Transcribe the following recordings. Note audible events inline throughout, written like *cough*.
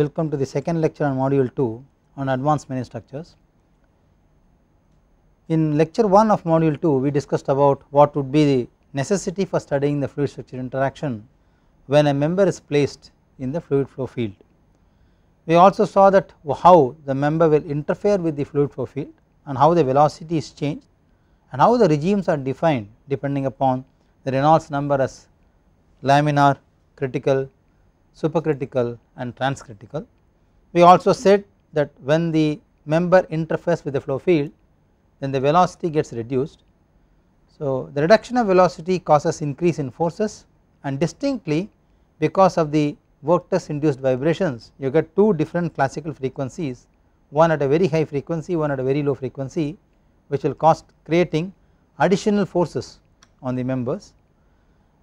welcome to the second lecture on module 2 on advanced many structures. In lecture 1 of module 2 we discussed about what would be the necessity for studying the fluid structure interaction when a member is placed in the fluid flow field. We also saw that how the member will interfere with the fluid flow field and how the velocity is changed and how the regimes are defined depending upon the Reynolds number as laminar, critical, supercritical and transcritical. We also said that when the member interface with the flow field then the velocity gets reduced. So the reduction of velocity causes increase in forces and distinctly because of the vortex induced vibrations you get two different classical frequencies one at a very high frequency one at a very low frequency which will cause creating additional forces on the members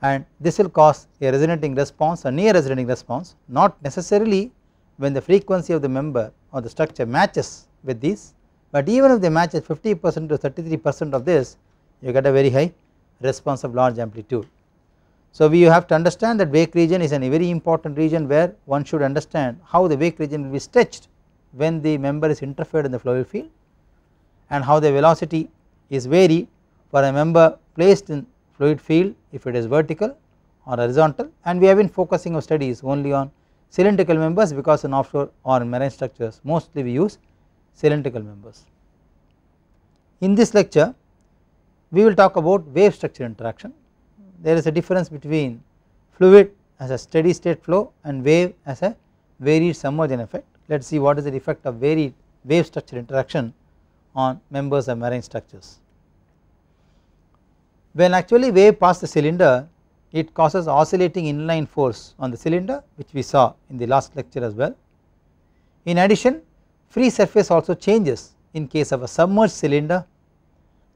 and this will cause a resonating response a near resonating response not necessarily when the frequency of the member or the structure matches with this. but even if they match 50 percent to 33 percent of this you get a very high response of large amplitude. So we have to understand that wake region is a very important region where one should understand how the wake region will be stretched when the member is interfered in the flow field and how the velocity is varied for a member placed in fluid field if it is vertical or horizontal and we have been focusing our studies only on cylindrical members because in offshore or in marine structures mostly we use cylindrical members. In this lecture we will talk about wave structure interaction there is a difference between fluid as a steady state flow and wave as a varied submerging effect let us see what is the effect of varied wave structure interaction on members of marine structures when actually wave pass the cylinder it causes oscillating inline force on the cylinder which we saw in the last lecture as well. In addition free surface also changes in case of a submerged cylinder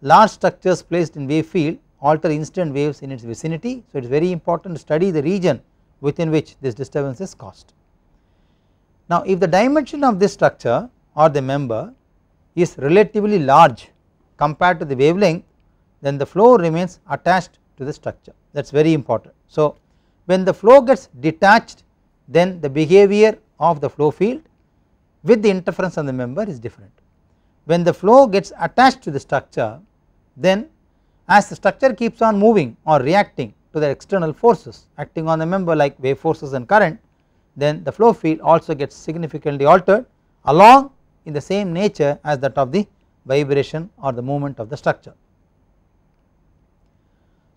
large structures placed in wave field alter instant waves in its vicinity. So, it is very important to study the region within which this disturbance is caused. Now, if the dimension of this structure or the member is relatively large compared to the wavelength then the flow remains attached to the structure that is very important. So when the flow gets detached then the behavior of the flow field with the interference on the member is different. When the flow gets attached to the structure then as the structure keeps on moving or reacting to the external forces acting on the member like wave forces and current then the flow field also gets significantly altered along in the same nature as that of the vibration or the movement of the structure.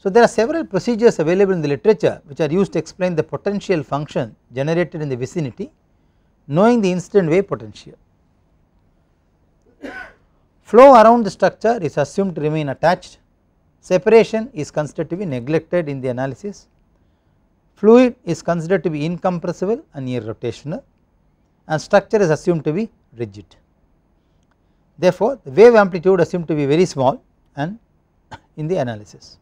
So, there are several procedures available in the literature which are used to explain the potential function generated in the vicinity knowing the incident wave potential. Flow around the structure is assumed to remain attached, separation is considered to be neglected in the analysis, fluid is considered to be incompressible and irrotational and structure is assumed to be rigid. Therefore, the wave amplitude assumed to be very small and *coughs* in the analysis.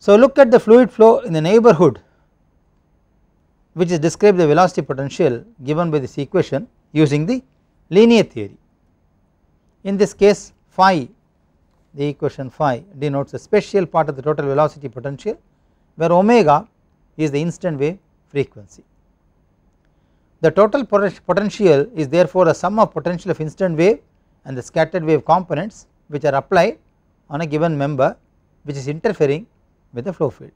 So, look at the fluid flow in the neighborhood which is described the velocity potential given by this equation using the linear theory. In this case phi the equation phi denotes a special part of the total velocity potential where omega is the instant wave frequency. The total potential is therefore a sum of potential of instant wave and the scattered wave components which are applied on a given member which is interfering with the flow field.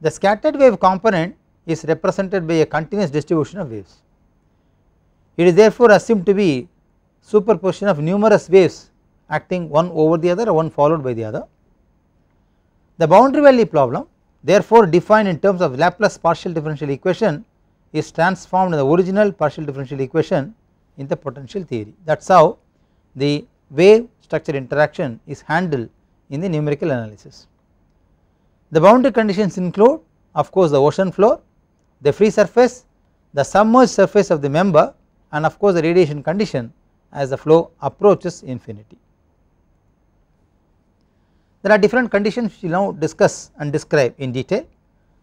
The scattered wave component is represented by a continuous distribution of waves. It is therefore assumed to be superposition of numerous waves acting one over the other or one followed by the other. The boundary value problem therefore defined in terms of Laplace partial differential equation is transformed in the original partial differential equation in the potential theory that is how the wave structure interaction is handled in the numerical analysis. The boundary conditions include of course the ocean floor, the free surface, the submerged surface of the member and of course the radiation condition as the flow approaches infinity. There are different conditions which we now discuss and describe in detail.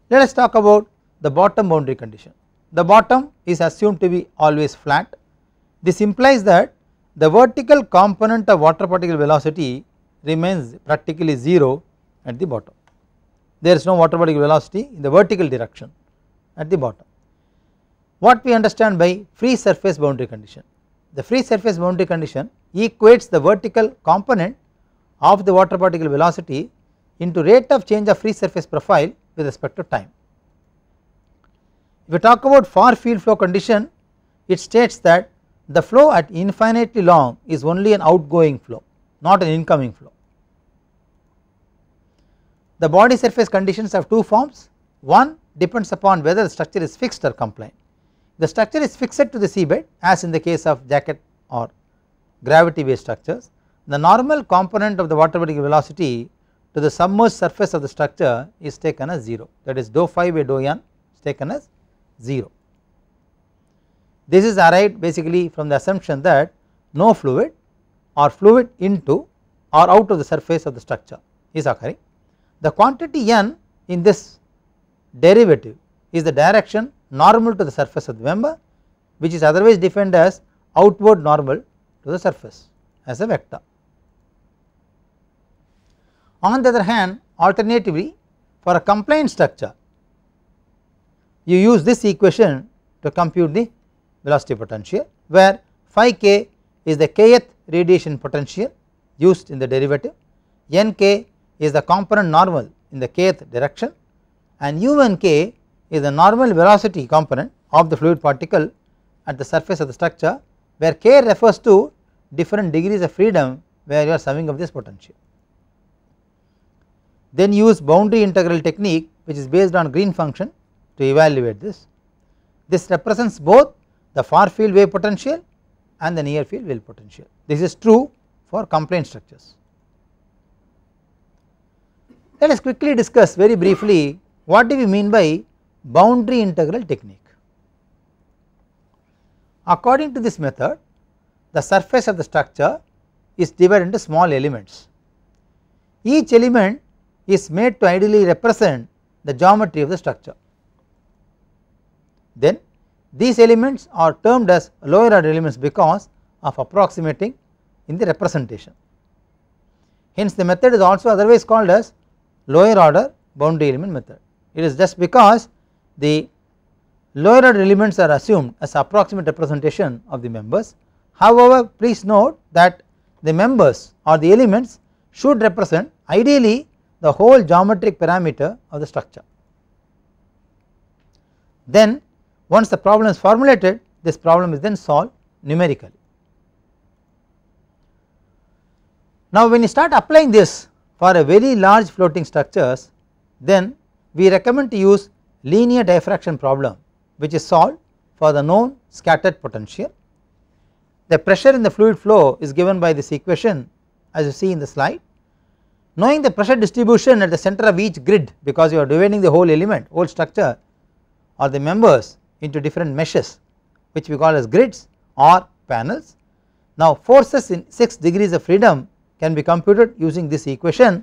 Let us talk about the bottom boundary condition. The bottom is assumed to be always flat. This implies that the vertical component of water particle velocity remains practically 0 at the bottom. There is no water particle velocity in the vertical direction at the bottom. What we understand by free surface boundary condition? The free surface boundary condition equates the vertical component of the water particle velocity into rate of change of free surface profile with respect to time. If we talk about far field flow condition it states that the flow at infinitely long is only an outgoing flow not an incoming flow the body surface conditions have two forms one depends upon whether the structure is fixed or compliant. The structure is fixed to the seabed as in the case of jacket or gravity based structures. The normal component of the water body velocity to the submerged surface of the structure is taken as 0 that is dou phi by dou n is taken as 0. This is arrived basically from the assumption that no fluid or fluid into or out of the surface of the structure is occurring the quantity n in this derivative is the direction normal to the surface of the member which is otherwise defined as outward normal to the surface as a vector. On the other hand alternatively for a compliant structure you use this equation to compute the velocity potential where phi k is the kth radiation potential used in the derivative n k is the component normal in the kth direction and u and k is the normal velocity component of the fluid particle at the surface of the structure where k refers to different degrees of freedom where you are summing up this potential. Then use boundary integral technique which is based on green function to evaluate this. This represents both the far field wave potential and the near field wave potential. This is true for complaint structures. Let us quickly discuss very briefly what do we mean by boundary integral technique. According to this method the surface of the structure is divided into small elements. Each element is made to ideally represent the geometry of the structure. Then these elements are termed as lower order elements because of approximating in the representation. Hence the method is also otherwise called as lower order boundary element method. It is just because the lower order elements are assumed as approximate representation of the members. However, please note that the members or the elements should represent ideally the whole geometric parameter of the structure. Then once the problem is formulated this problem is then solved numerically. Now when you start applying this for a very large floating structures then we recommend to use linear diffraction problem which is solved for the known scattered potential. The pressure in the fluid flow is given by this equation as you see in the slide. Knowing the pressure distribution at the center of each grid because you are dividing the whole element whole structure or the members into different meshes which we call as grids or panels. Now forces in 6 degrees of freedom can be computed using this equation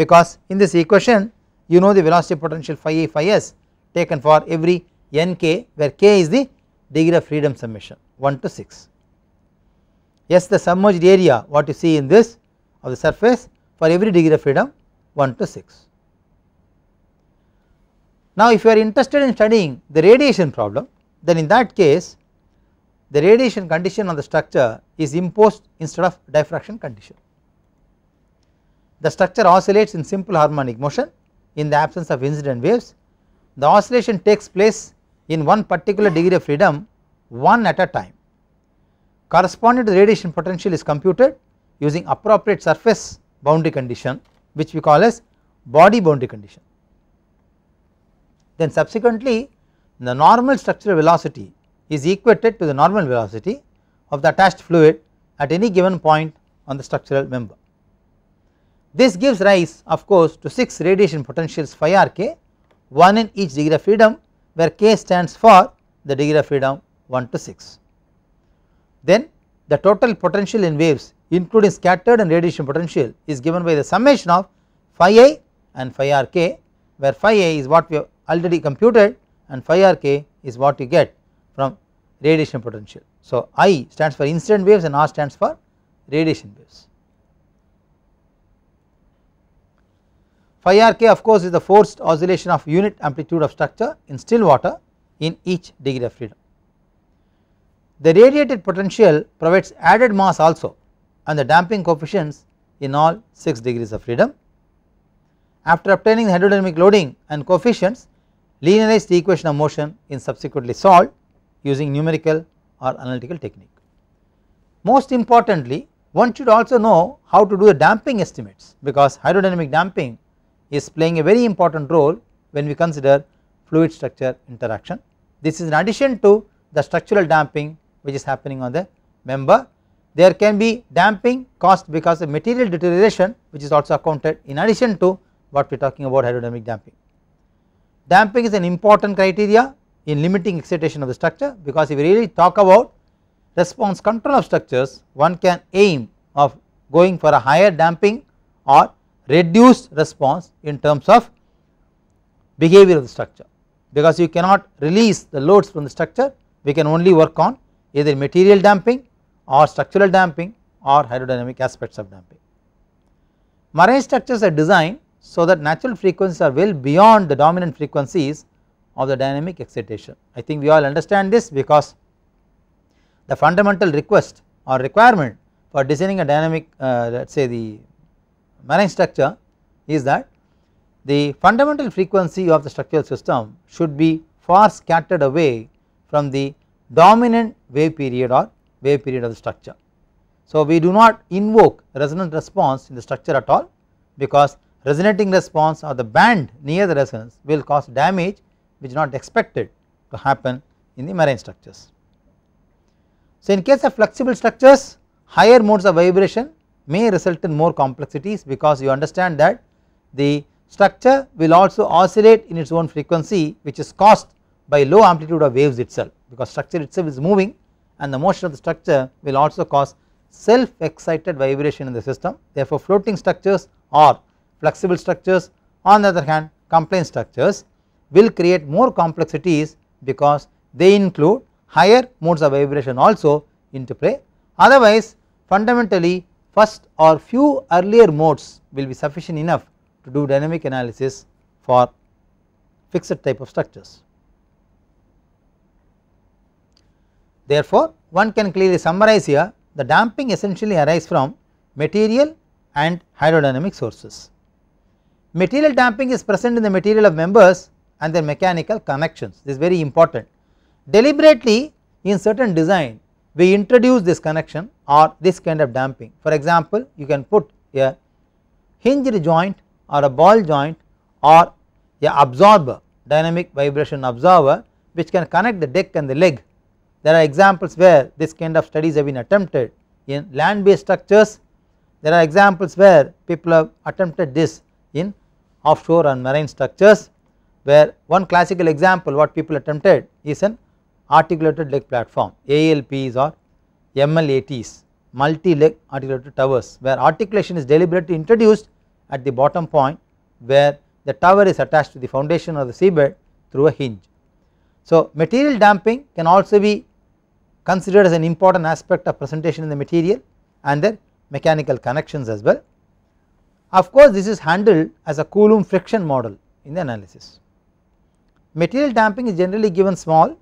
because in this equation you know the velocity potential phi a phi s taken for every nk where k is the degree of freedom summation 1 to 6. Yes the submerged area what you see in this of the surface for every degree of freedom 1 to 6. Now if you are interested in studying the radiation problem then in that case the radiation condition on the structure is imposed instead of diffraction condition the structure oscillates in simple harmonic motion in the absence of incident waves. The oscillation takes place in one particular degree of freedom one at a time. Corresponding to the radiation potential is computed using appropriate surface boundary condition which we call as body boundary condition. Then subsequently the normal structural velocity is equated to the normal velocity of the attached fluid at any given point on the structural member. This gives rise of course to 6 radiation potentials phi r k 1 in each degree of freedom where k stands for the degree of freedom 1 to 6. Then the total potential in waves including scattered and radiation potential is given by the summation of phi i and phi r k where phi a is what we have already computed and phi r k is what you get from radiation potential. So, I stands for incident waves and R stands for radiation waves. phi r k of course is the forced oscillation of unit amplitude of structure in still water in each degree of freedom. The radiated potential provides added mass also and the damping coefficients in all 6 degrees of freedom. After obtaining the hydrodynamic loading and coefficients linearize the equation of motion is subsequently solved using numerical or analytical technique. Most importantly one should also know how to do the damping estimates because hydrodynamic damping is playing a very important role when we consider fluid structure interaction. This is in addition to the structural damping which is happening on the member. There can be damping caused because of material deterioration which is also accounted in addition to what we are talking about hydrodynamic damping. Damping is an important criteria in limiting excitation of the structure because if we really talk about response control of structures one can aim of going for a higher damping or reduced response in terms of behavior of the structure because you cannot release the loads from the structure we can only work on either material damping or structural damping or hydrodynamic aspects of damping. Marine structures are designed so that natural frequencies are well beyond the dominant frequencies of the dynamic excitation. I think we all understand this because the fundamental request or requirement for designing a dynamic uh, let us say the marine structure is that the fundamental frequency of the structural system should be far scattered away from the dominant wave period or wave period of the structure. So, we do not invoke resonant response in the structure at all because resonating response or the band near the resonance will cause damage which is not expected to happen in the marine structures. So, in case of flexible structures higher modes of vibration may result in more complexities because you understand that the structure will also oscillate in its own frequency which is caused by low amplitude of waves itself because structure itself is moving and the motion of the structure will also cause self excited vibration in the system therefore floating structures or flexible structures on the other hand complaint structures will create more complexities because they include higher modes of vibration also into play otherwise fundamentally first or few earlier modes will be sufficient enough to do dynamic analysis for fixed type of structures. Therefore, one can clearly summarize here the damping essentially arises from material and hydrodynamic sources. Material damping is present in the material of members and their mechanical connections this is very important. Deliberately in certain design we introduce this connection or this kind of damping. For example, you can put a hinged joint or a ball joint or a absorber dynamic vibration observer which can connect the deck and the leg. There are examples where this kind of studies have been attempted in land based structures. There are examples where people have attempted this in offshore and marine structures where one classical example what people attempted is an articulated leg platform ALPs or MLATs multi leg articulated towers where articulation is deliberately introduced at the bottom point where the tower is attached to the foundation or the seabed through a hinge. So material damping can also be considered as an important aspect of presentation in the material and their mechanical connections as well. Of course this is handled as a Coulomb friction model in the analysis. Material damping is generally given small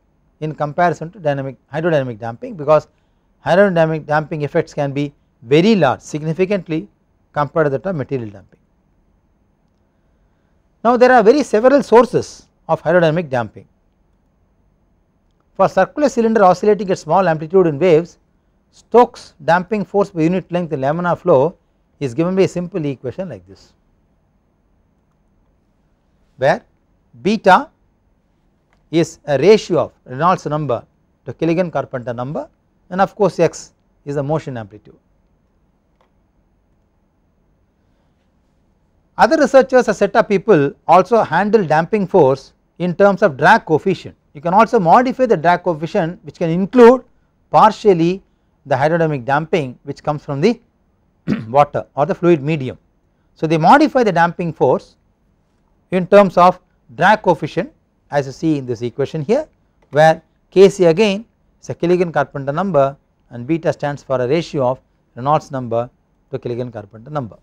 in comparison to dynamic hydrodynamic damping because hydrodynamic damping effects can be very large significantly compared to that of material damping. Now there are very several sources of hydrodynamic damping. For circular cylinder oscillating at small amplitude in waves, Stokes damping force per unit length in laminar flow is given by a simple equation like this, where beta is a ratio of Reynolds number to Killigan Carpenter number and of course x is the motion amplitude. Other researchers a set of people also handle damping force in terms of drag coefficient. You can also modify the drag coefficient which can include partially the hydrodynamic damping which comes from the *clears throat* water or the fluid medium. So, they modify the damping force in terms of drag coefficient as you see in this equation here where Kc again is a Killigan-Carpenter number and beta stands for a ratio of Reynolds number to Killigan-Carpenter number.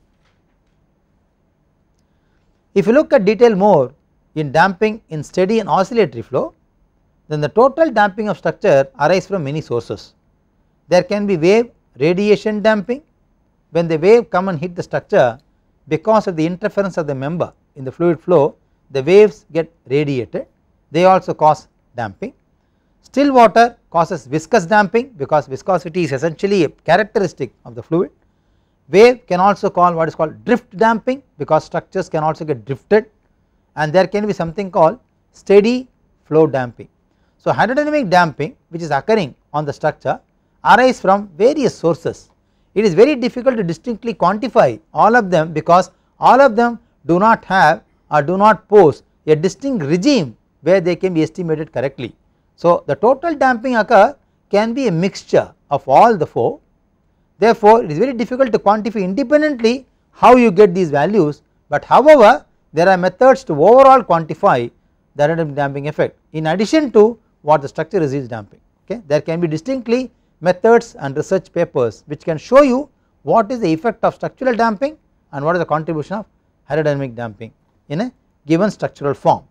If you look at detail more in damping in steady and oscillatory flow then the total damping of structure arises from many sources. There can be wave radiation damping when the wave come and hit the structure because of the interference of the member in the fluid flow the waves get radiated they also cause damping. Still water causes viscous damping because viscosity is essentially a characteristic of the fluid. Wave can also call what is called drift damping because structures can also get drifted and there can be something called steady flow damping. So hydrodynamic damping which is occurring on the structure arise from various sources. It is very difficult to distinctly quantify all of them because all of them do not have or do not pose a distinct regime where they can be estimated correctly. So, the total damping occur can be a mixture of all the four therefore, it is very difficult to quantify independently how you get these values, but however there are methods to overall quantify the random damping effect in addition to what the structure is damping okay. There can be distinctly methods and research papers which can show you what is the effect of structural damping and what is the contribution of aerodynamic damping in a given structural form.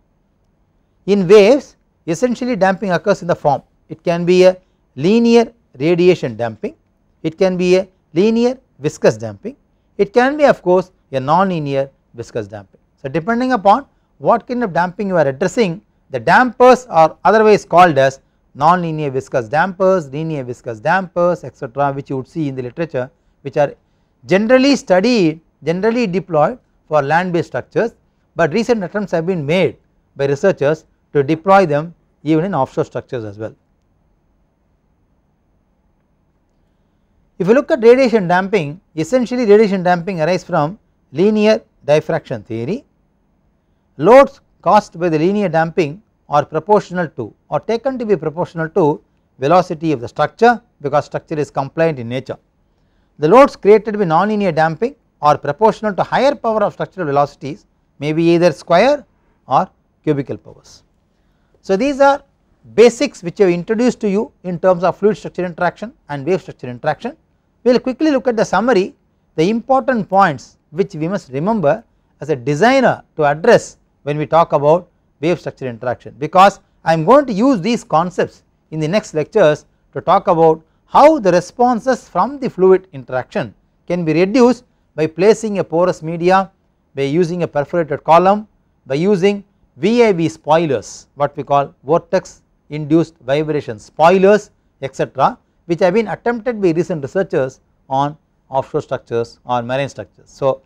In waves essentially damping occurs in the form it can be a linear radiation damping, it can be a linear viscous damping, it can be of course a non-linear viscous damping. So depending upon what kind of damping you are addressing the dampers are otherwise called as non-linear viscous dampers, linear viscous dampers etc which you would see in the literature which are generally studied, generally deployed for land based structures but recent attempts have been made by researchers to deploy them even in offshore structures as well. If you look at radiation damping essentially radiation damping arises from linear diffraction theory. Loads caused by the linear damping are proportional to or taken to be proportional to velocity of the structure because structure is compliant in nature. The loads created by nonlinear damping are proportional to higher power of structural velocities may be either square or cubical powers. So these are basics which I have introduced to you in terms of fluid structure interaction and wave structure interaction. We will quickly look at the summary the important points which we must remember as a designer to address when we talk about wave structure interaction because I am going to use these concepts in the next lectures to talk about how the responses from the fluid interaction can be reduced by placing a porous media by using a perforated column by using VIV spoilers what we call vortex induced vibration spoilers etc which have been attempted by recent researchers on offshore structures or marine structures. So,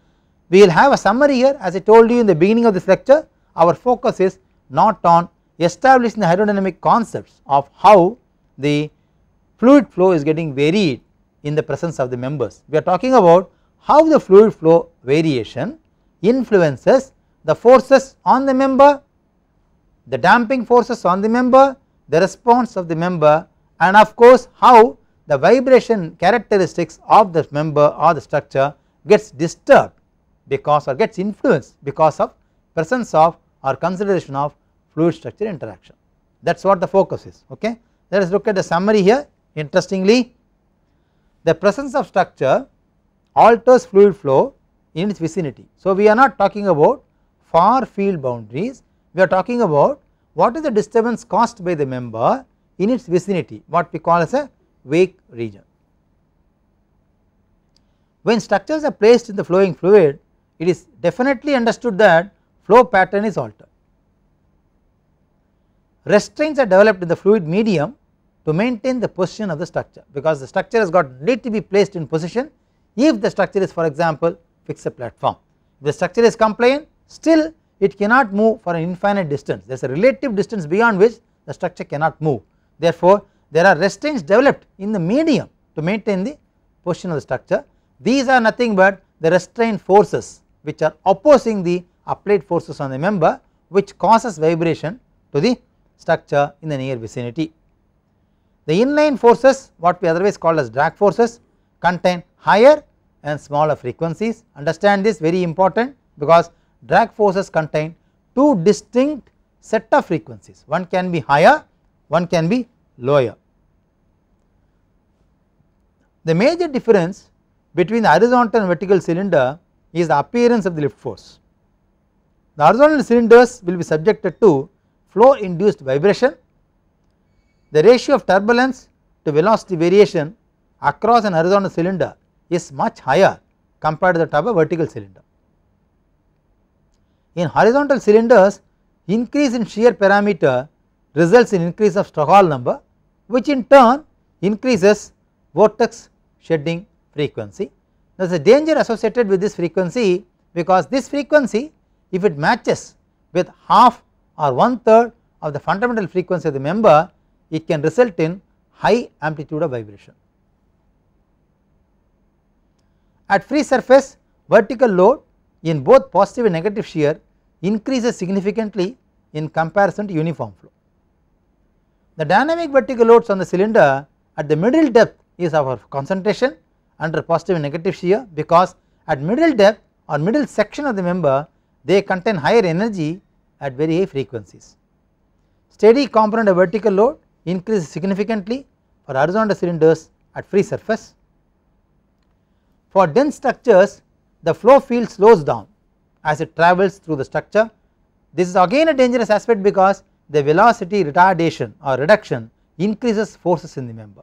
we will have a summary here as I told you in the beginning of this lecture our focus is not on establishing the hydrodynamic concepts of how the fluid flow is getting varied in the presence of the members. We are talking about how the fluid flow variation influences the forces on the member, the damping forces on the member, the response of the member and of course how the vibration characteristics of the member or the structure gets disturbed because or gets influenced because of presence of or consideration of fluid structure interaction that is what the focus is okay. Let us look at the summary here interestingly the presence of structure alters fluid flow in its vicinity. So, we are not talking about far field boundaries, we are talking about what is the disturbance caused by the member in its vicinity what we call as a wake region. When structures are placed in the flowing fluid it is definitely understood that flow pattern is altered. Restraints are developed in the fluid medium to maintain the position of the structure because the structure has got need to be placed in position if the structure is for example fix a platform. If the structure is compliant still it cannot move for an infinite distance there is a relative distance beyond which the structure cannot move. Therefore, there are restraints developed in the medium to maintain the position of the structure these are nothing but the restraint forces which are opposing the applied forces on the member which causes vibration to the structure in the near vicinity. The inline forces what we otherwise call as drag forces contain higher and smaller frequencies. Understand this very important because drag forces contain two distinct set of frequencies, one can be higher, one can be lower. The major difference between horizontal and vertical cylinder is the appearance of the lift force. The horizontal cylinders will be subjected to flow induced vibration. The ratio of turbulence to velocity variation across an horizontal cylinder is much higher compared to that of a vertical cylinder. In horizontal cylinders increase in shear parameter results in increase of Stokal number which in turn increases vortex shedding frequency. There is a danger associated with this frequency because this frequency if it matches with half or one third of the fundamental frequency of the member it can result in high amplitude of vibration. At free surface vertical load in both positive and negative shear increases significantly in comparison to uniform flow. The dynamic vertical loads on the cylinder at the middle depth is our concentration under positive and negative shear because at middle depth or middle section of the member they contain higher energy at very high frequencies. Steady component of vertical load increases significantly for horizontal cylinders at free surface for dense structures the flow field slows down as it travels through the structure. This is again a dangerous aspect because the velocity retardation or reduction increases forces in the member.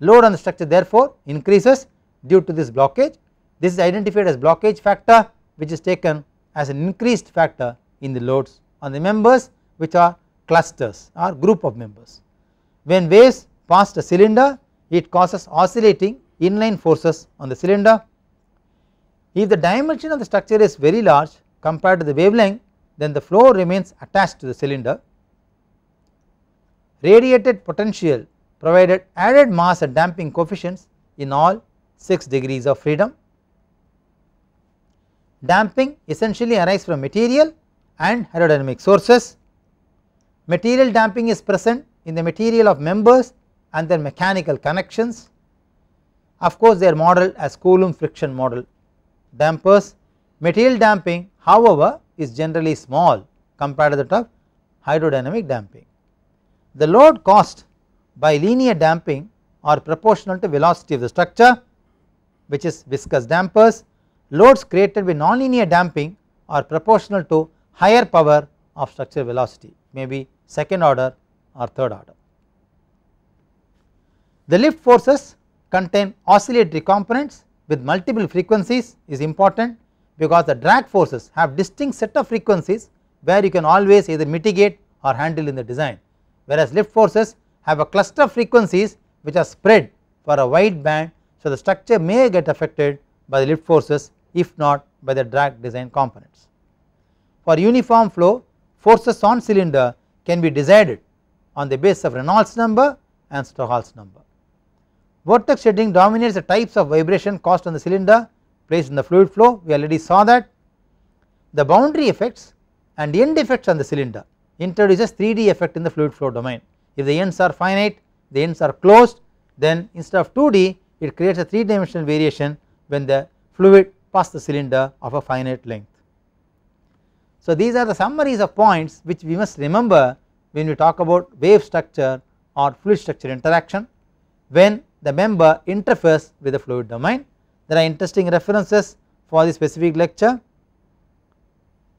Load on the structure therefore increases due to this blockage. This is identified as blockage factor which is taken as an increased factor in the loads on the members which are clusters or group of members. When waves pass a cylinder it causes oscillating inline forces on the cylinder. If the dimension of the structure is very large compared to the wavelength then the flow remains attached to the cylinder. Radiated potential provided added mass and damping coefficients in all 6 degrees of freedom. Damping essentially arises from material and aerodynamic sources. Material damping is present in the material of members and their mechanical connections. Of course, they are modeled as Coulomb friction model dampers. Material damping however is generally small compared to that of hydrodynamic damping. The load cost by linear damping are proportional to velocity of the structure which is viscous dampers. Loads created by nonlinear damping are proportional to higher power of structure velocity maybe second order or third order. The lift forces contain oscillatory components with multiple frequencies is important because the drag forces have distinct set of frequencies where you can always either mitigate or handle in the design whereas lift forces have a cluster of frequencies which are spread for a wide band. So, the structure may get affected by the lift forces if not by the drag design components. For uniform flow forces on cylinder can be decided on the basis of Reynolds number and Stokes number. Vortex shedding dominates the types of vibration caused on the cylinder placed in the fluid flow we already saw that. The boundary effects and end effects on the cylinder introduces 3D effect in the fluid flow domain. If the ends are finite, the ends are closed then instead of 2D it creates a 3 dimensional variation when the fluid past the cylinder of a finite length. So these are the summaries of points which we must remember when we talk about wave structure or fluid structure interaction when the member interface with the fluid domain. There are interesting references for this specific lecture.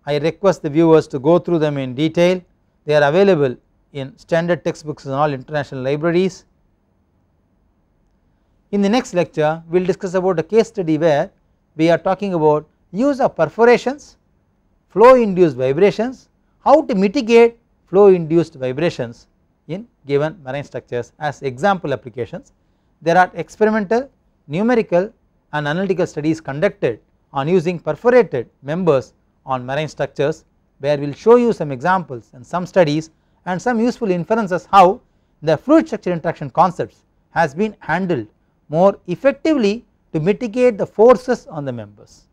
I request the viewers to go through them in detail. They are available in standard textbooks in all international libraries. In the next lecture, we will discuss about a case study where we are talking about use of perforations, flow induced vibrations, how to mitigate flow induced vibrations in given marine structures as example applications there are experimental, numerical and analytical studies conducted on using perforated members on marine structures where we will show you some examples and some studies and some useful inferences how the fluid structure interaction concepts has been handled more effectively to mitigate the forces on the members.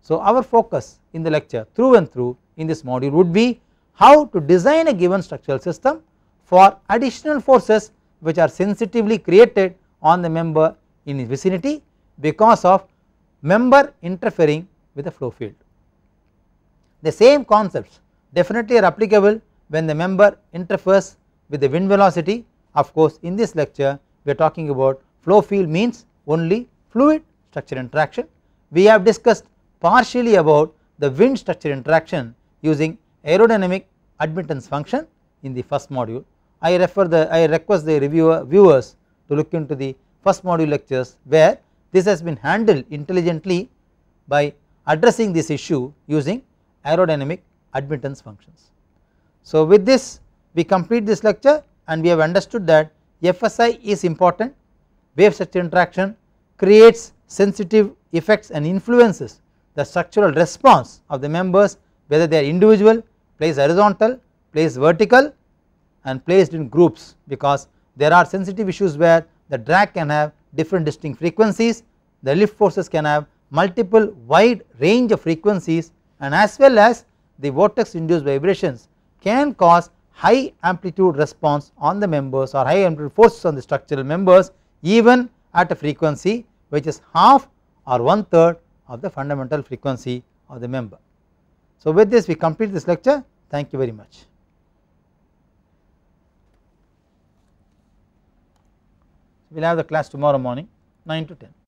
So, our focus in the lecture through and through in this module would be how to design a given structural system for additional forces which are sensitively created on the member in its vicinity because of member interfering with the flow field. The same concepts definitely are applicable when the member interferes with the wind velocity of course in this lecture we are talking about flow field means only fluid structure interaction. We have discussed partially about the wind structure interaction using aerodynamic admittance function in the first module. I refer the I request the reviewer viewers to look into the first module lectures where this has been handled intelligently by addressing this issue using aerodynamic admittance functions. So, with this we complete this lecture and we have understood that FSI is important, wave structure interaction creates sensitive effects and influences the structural response of the members whether they are individual, placed horizontal, placed vertical and placed in groups because there are sensitive issues where the drag can have different distinct frequencies, the lift forces can have multiple wide range of frequencies and as well as the vortex induced vibrations can cause high amplitude response on the members or high amplitude forces on the structural members even at a frequency which is half or one third of the fundamental frequency of the member. So with this we complete this lecture thank you very much. we will have the class tomorrow morning 9 to 10.